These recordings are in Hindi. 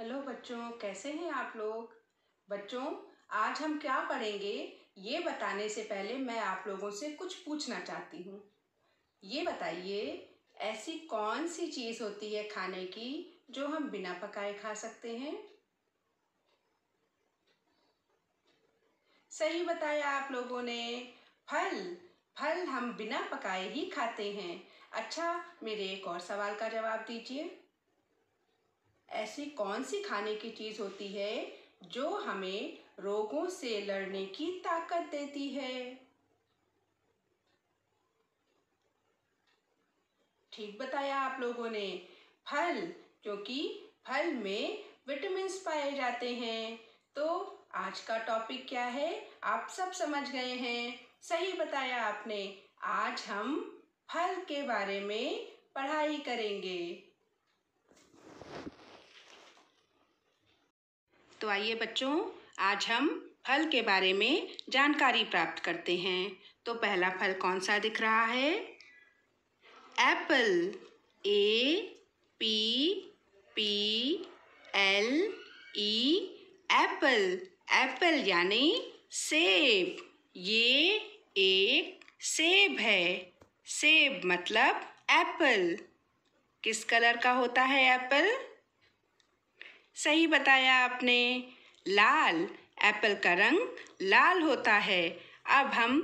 हेलो बच्चों कैसे हैं आप लोग बच्चों आज हम क्या पढ़ेंगे ये बताने से पहले मैं आप लोगों से कुछ पूछना चाहती हूँ ये बताइए ऐसी कौन सी चीज़ होती है खाने की जो हम बिना पकाए खा सकते हैं सही बताया आप लोगों ने फल फल हम बिना पकाए ही खाते हैं अच्छा मेरे एक और सवाल का जवाब दीजिए ऐसी कौन सी खाने की चीज़ होती है जो हमें रोगों से लड़ने की ताकत देती है ठीक बताया आप लोगों ने फल क्योंकि फल में विटामिन पाए जाते हैं तो आज का टॉपिक क्या है आप सब समझ गए हैं सही बताया आपने आज हम फल के बारे में पढ़ाई करेंगे तो आइए बच्चों आज हम फल के बारे में जानकारी प्राप्त करते हैं तो पहला फल कौन सा दिख रहा है apple A P P L E apple apple यानी सेब ये एक सेब है सेब मतलब एप्पल किस कलर का होता है एप्पल सही बताया आपने लाल एप्पल का रंग लाल होता है अब हम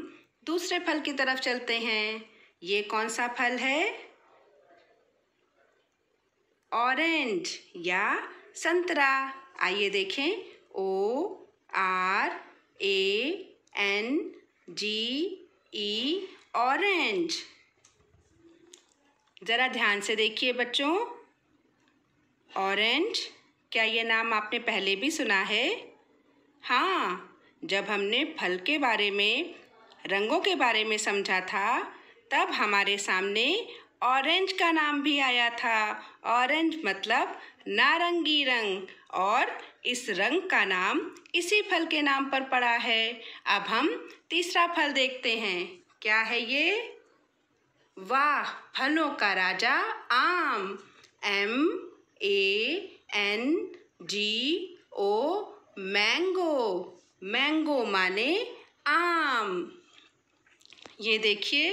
दूसरे फल की तरफ चलते हैं ये कौन सा फल है ऑरेंज या संतरा आइए देखें O R A N G E orange ज़रा ध्यान से देखिए बच्चों ऑरेंज क्या ये नाम आपने पहले भी सुना है हाँ जब हमने फल के बारे में रंगों के बारे में समझा था तब हमारे सामने ऑरेंज का नाम भी आया था ऑरेंज मतलब नारंगी रंग और इस रंग का नाम इसी फल के नाम पर पड़ा है अब हम तीसरा फल देखते हैं क्या है ये वाह फलों का राजा आम M G O mango mango माने आम ये देखिए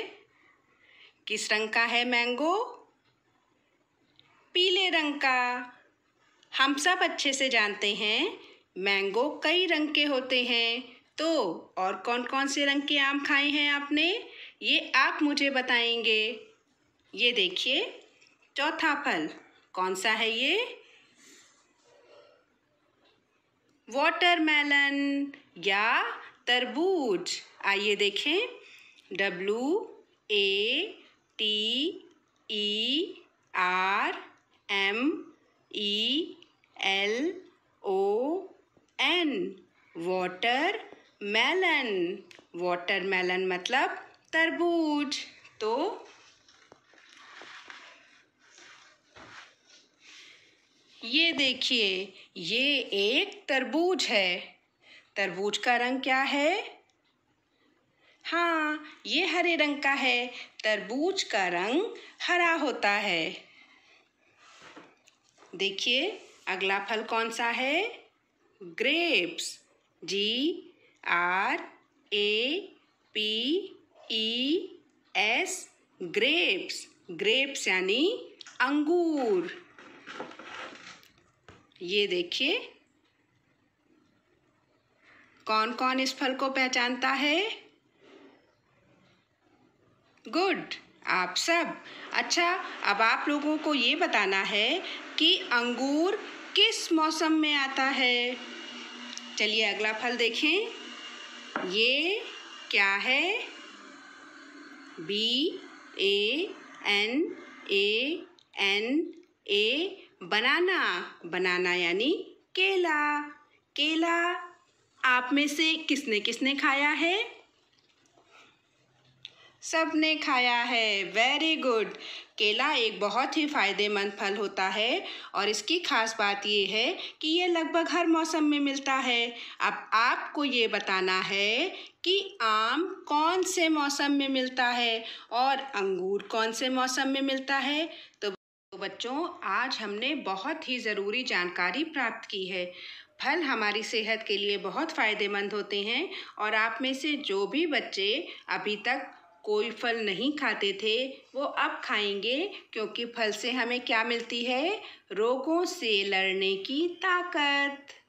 किस रंग का है मैंगो पीले रंग का हम सब अच्छे से जानते हैं मैंगो कई रंग के होते हैं तो और कौन कौन से रंग के आम खाए हैं आपने ये आप मुझे बताएंगे ये देखिए चौथा फल कौन सा है ये वाटरमेलन या तरबूज आइए देखें W A T E R M E L O N watermelon watermelon मतलब तरबूज तो ये देखिए ये एक तरबूज है तरबूज का रंग क्या है हाँ ये हरे रंग का है तरबूज का रंग हरा होता है देखिए अगला फल कौन सा है grapes G R A P E S grapes grapes यानी अंगूर ये देखिए कौन कौन इस फल को पहचानता है गुड आप सब अच्छा अब आप लोगों को ये बताना है कि अंगूर किस मौसम में आता है चलिए अगला फल देखें ये क्या है B A N A N A banana banana यानी केला केला आप में से किसने किसने खाया है सब ने खाया है वेरी गुड केला एक बहुत ही फ़ायदेमंद फल होता है और इसकी खास बात ये है कि ये लगभग हर मौसम में मिलता है अब आपको ये बताना है कि आम कौन से मौसम में मिलता है और अंगूर कौन से मौसम में मिलता है तो तो बच्चों आज हमने बहुत ही ज़रूरी जानकारी प्राप्त की है फल हमारी सेहत के लिए बहुत फ़ायदेमंद होते हैं और आप में से जो भी बच्चे अभी तक कोई फल नहीं खाते थे वो अब खाएंगे क्योंकि फल से हमें क्या मिलती है रोगों से लड़ने की ताकत